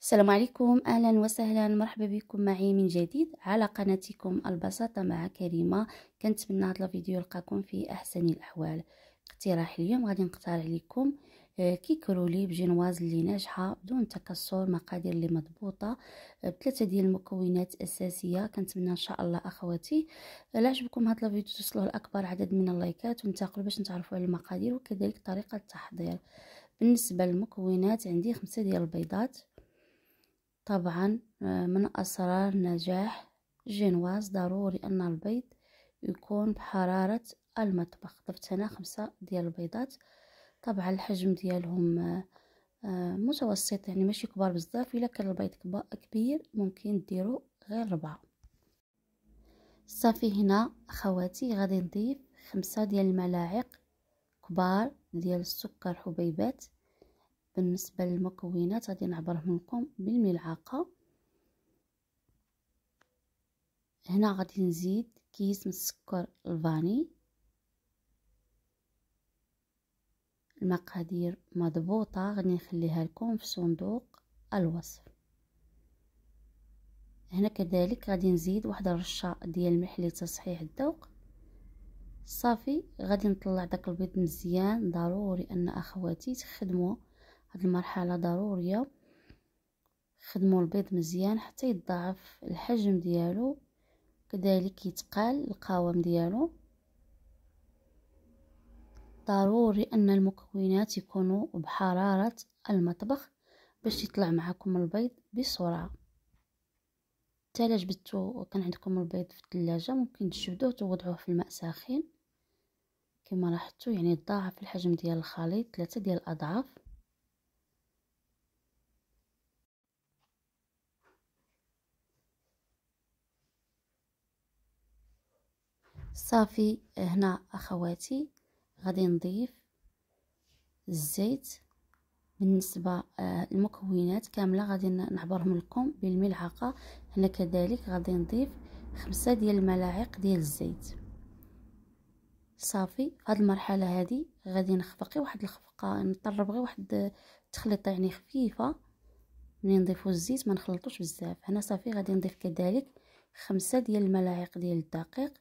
السلام عليكم اهلا وسهلا مرحبا بكم معي من جديد على قناتكم البساطه مع كريمه كنتمنى هذا الفيديو يلقاكم في احسن الاحوال اقتراح اليوم غادي نقترح لكم آه، كيك رولي بجينواز اللي ناجحه بدون تكسر مقادير اللي مضبوطه آه، بثلاثه ديال المكونات اساسيه كنتمنى ان شاء الله اخواتي الا آه، عجبكم هذا الفيديو توصلوه لاكبر عدد من اللايكات وانتقلوا باش نتعرفوا على المقادير وكذلك طريقه التحضير بالنسبه للمكونات عندي خمسة ديال البيضات طبعا آه، من أسرار نجاح جينواز ضروري أن البيض يكون بحرارة المطبخ ضفت هنا خمسة ديال البيضات طبعا الحجم ديالهم آه، آه، متوسط يعني ماشي كبار بزاف الا كان البيض كبير ممكن ديرو غير ربعة صافي هنا اخواتي غادي نضيف خمسة ديال الملاعق كبار ديال السكر حبيبات بالنسبه للمكونات غادي نعبرهم لكم بالملعقه هنا غادي نزيد كيس من السكر الفاني المقادير مضبوطه غادي نخليها لكم في صندوق الوصف هنا كذلك غادي نزيد واحد الرشه ديال الملح لتصحيح الذوق صافي غادي نطلع داك البيض مزيان ضروري ان اخواتي تخدموه هاد المرحله ضروريه خدموا البيض مزيان حتى يتضاعف الحجم ديالو كذلك يتقال القوام ديالو ضروري ان المكونات يكونوا بحراره المطبخ باش يطلع معكم البيض بسرعه حتى الا كان عندكم البيض في الثلاجه ممكن تشدوه توضعوه في الماء ساخن كما لاحظتوا يعني ضاعف الحجم ديال الخليط ثلاثة ديال الاضعاف صافي هنا اخواتي غادي نضيف الزيت بالنسبه آه، المكونات كامله غادي نعبرهم لكم بالملعقه هنا كذلك غادي نضيف خمسة ديال الملاعق ديال الزيت صافي هاد المرحله هذه غادي نخفقي واحد الخفقه نطرب غير واحد التخليطه يعني خفيفه ملي نضيفو الزيت ما نخلطوش بزاف هنا صافي غادي نضيف كذلك خمسة ديال الملاعق ديال الدقيق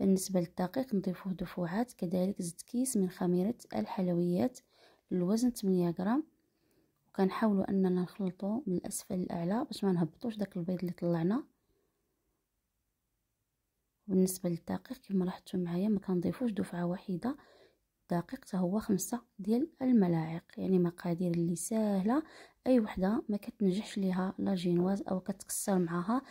بالنسبة للدقيق نضيفه دفوعات كذلك زد كيس من خميرة الحلويات الوزن 8 غرام وكنحاولوا اننا نخلطو من الاسفل للاعلى باش ما نهبطوش داك البيض اللي طلعنا بالنسبه للدقيق كما لاحظتوا معايا ما كنضيفوش دفعه واحده الدقيق حتى هو خمسة ديال الملاعق يعني مقادير اللي سهله اي وحده ما كتنجحش ليها لا جينواز او كتكسر معاها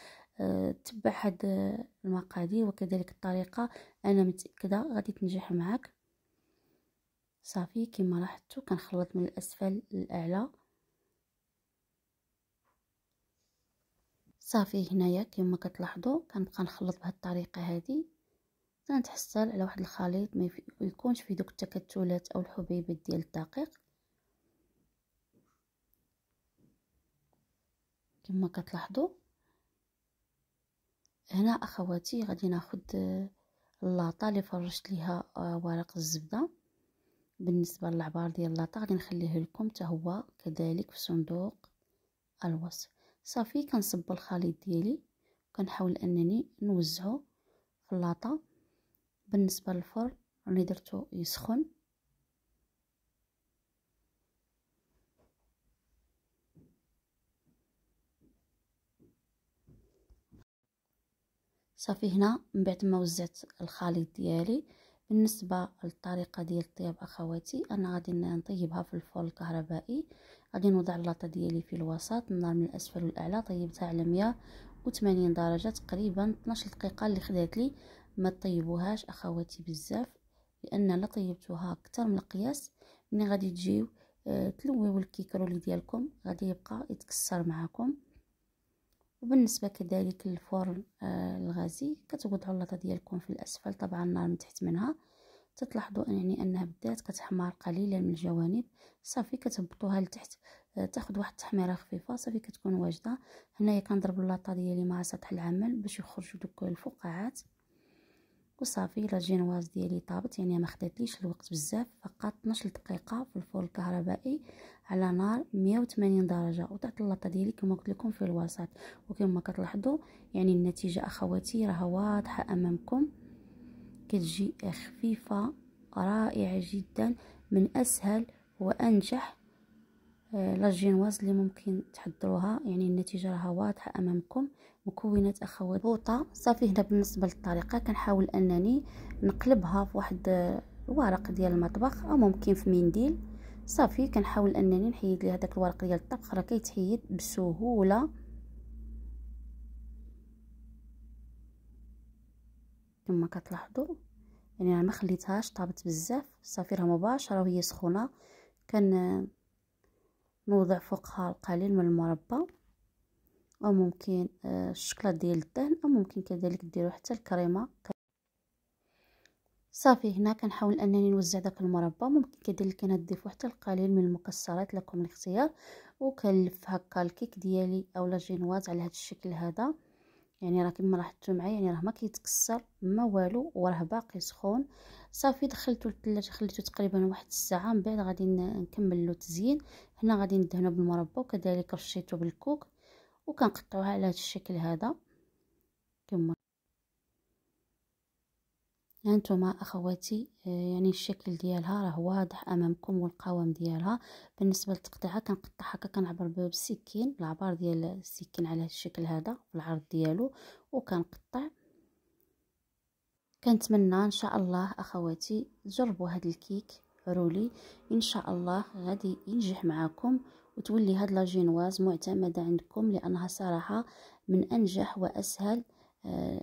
أه، تبع هاد أه، المقادير وكذلك الطريقة أنا متأكدة غادي تنجح معاك صافي كما لاحظتوا كنخلط من الأسفل للأعلى صافي هنايا كما كتلاحظوا كنبقى نخلط بهاد الطريقة هادي تنتحصل على واحد الخليط ما يكونش فيه دوك التكتلات او الحبيبات ديال الدقيق كما كتلاحظوا هنا اخواتي غادي ناخد اللاطه آه، اللي فرشت ليها آه، ورق الزبده بالنسبه للعبار ديال اللاطه غادي نخليه لكم حتى هو كذلك في صندوق الوصف صافي كنصب الخليط ديالي كنحاول انني نوزعه في اللاطه بالنسبه للفرن راني درتو يسخن صافي هنا من بعد ما وزعت الخليط ديالي بالنسبه للطريقه ديال طياب اخواتي انا غادي نطيبها في الفرن الكهربائي غادي نوضع اللاطه ديالي في الوسط النار من الاسفل والاعلى طيبتها على 180 درجه تقريبا 12 دقيقه اللي خدات لي ما طيبوهاش اخواتي بزاف لان لا طيبتوها اكثر من القياس ملي غادي تجيو آه، تلويو الكيكرولي ديالكم غادي يبقى يتكسر معاكم وبالنسبه كذلك للفرن آه الغازي كتوضعوا اللاطه ديالكم في الاسفل طبعا النار من تحت منها تتلاحظوا يعني انها بدات كتحمر قليلا من الجوانب صافي كتهبطوها لتحت آه تاخذ واحد التحميره خفيفه صافي كتكون واجده هنايا كنضرب اللاطه ديالي مع سطح العمل باش يخرجوا دوك الفقاعات وصافي لا جينواز ديالي طابت يعني ما خداتليش الوقت بزاف فقط 12 دقيقه في الفرن الكهربائي على نار 180 درجه وطعت اللاطه ديالي كما قلت لكم في الوسط وكما كتلاحظوا يعني النتيجه اخواتي راها واضحه امامكم كتجي خفيفه رائعه جدا من اسهل وانجح لا جينواز اللي ممكن تحضروها يعني النتيجه راها واضحه امامكم مكونات اخوات بوطه صافي هنا بالنسبه للطريقه كنحاول انني نقلبها في واحد الورق آه، ديال المطبخ او ممكن في منديل صافي كنحاول انني نحيد لي هذاك الورق ديال الطبخ راه كيتحيد بسهوله كما كتلاحظوا يعني انا ما خليتهاش طابت بزاف صافي راه مباشره وهي سخونه كان نوضع فوقها القليل من المربى او ممكن آه، الشكلاط ديال الدهن او ممكن كذلك ديروا حتى الكريمه صافي هنا كنحاول انني نوزع داك المربى ممكن كذلك نضيف حتى القليل من المكسرات لكم الاختيار وكنلف هكا الكيك ديالي اولا جينواز على هذا الشكل هذا يعني راه كما لاحظتوا معايا يعني راه ما كيتكسر ما والو وراه باقي سخون صافي دخلته للثلاجه خليته تقريبا واحد الساعه من بعد غادي نكمل له تزيين هنا غادي ندهنو بالمربى وكذلك رشيته بالكوك وكنقطعوها على هذا الشكل هذا كما هانتوما اخواتي آه، يعني الشكل ديالها راه واضح امامكم والقوام ديالها بالنسبه للتقطيعه كنقطع هكا كنعبر بالسكين العبار ديال السكين على الشكل هذا العرض ديالو وكنقطع كنتمنى ان شاء الله اخواتي تجربوا هذا الكيك رولي ان شاء الله غادي ينجح معكم وتولي هاد لاجينواز معتمده عندكم لانها صراحه من انجح واسهل آه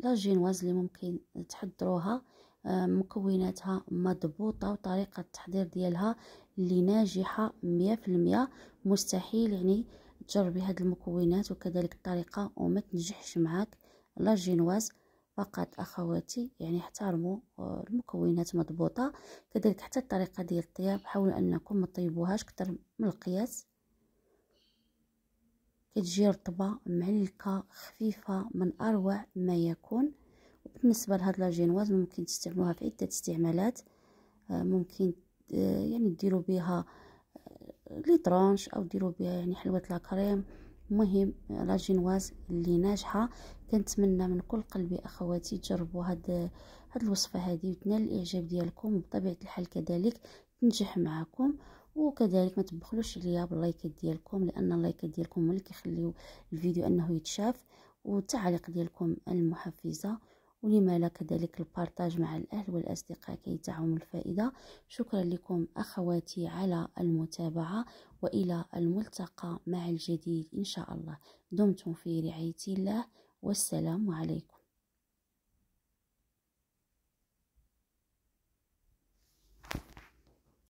لا جينواز اللي ممكن تحضروها آه، مكوناتها مضبوطة وطريقة التحضير ديالها اللي ناجحة مية في المية مستحيل يعني تجربي هاد المكونات وكذلك الطريقة وما تنجحش معاك لا جينواز فقط اخواتي يعني احترموا آه، المكونات مضبوطه كذلك حتى الطريقه ديال الطياب حاولوا انكم ما تطيبوهاش كتر من القياس كتجي رطبة معلكة خفيفة من أروع ما يكون بالنسبة لهاد لاجينواز ممكن تستعملوها في عدة استعمالات آه، ممكن آه، يعني ديروا بها آه، لي ترونش او ديروا بها يعني حلوة لاكريم مهم لاجينواز اللي ناجحة كنتمنى من كل قلبي اخواتي تجربوا هاد هاد الوصفة هذه وتنال الاعجاب ديالكم وبطبيعة الحال كذلك تنجح معكم وكذلك ما تبخلوش ليا باللايكات ديالكم لان اللايكات ديالكم هما اللي كيخليو الفيديو انه يتشاف والتعليق ديالكم المحفزه ولما لا كذلك البارتاج مع الاهل والاصدقاء كي تعم الفائده شكرا لكم اخواتي على المتابعه والى الملتقى مع الجديد ان شاء الله دمتم في رعايه الله والسلام عليكم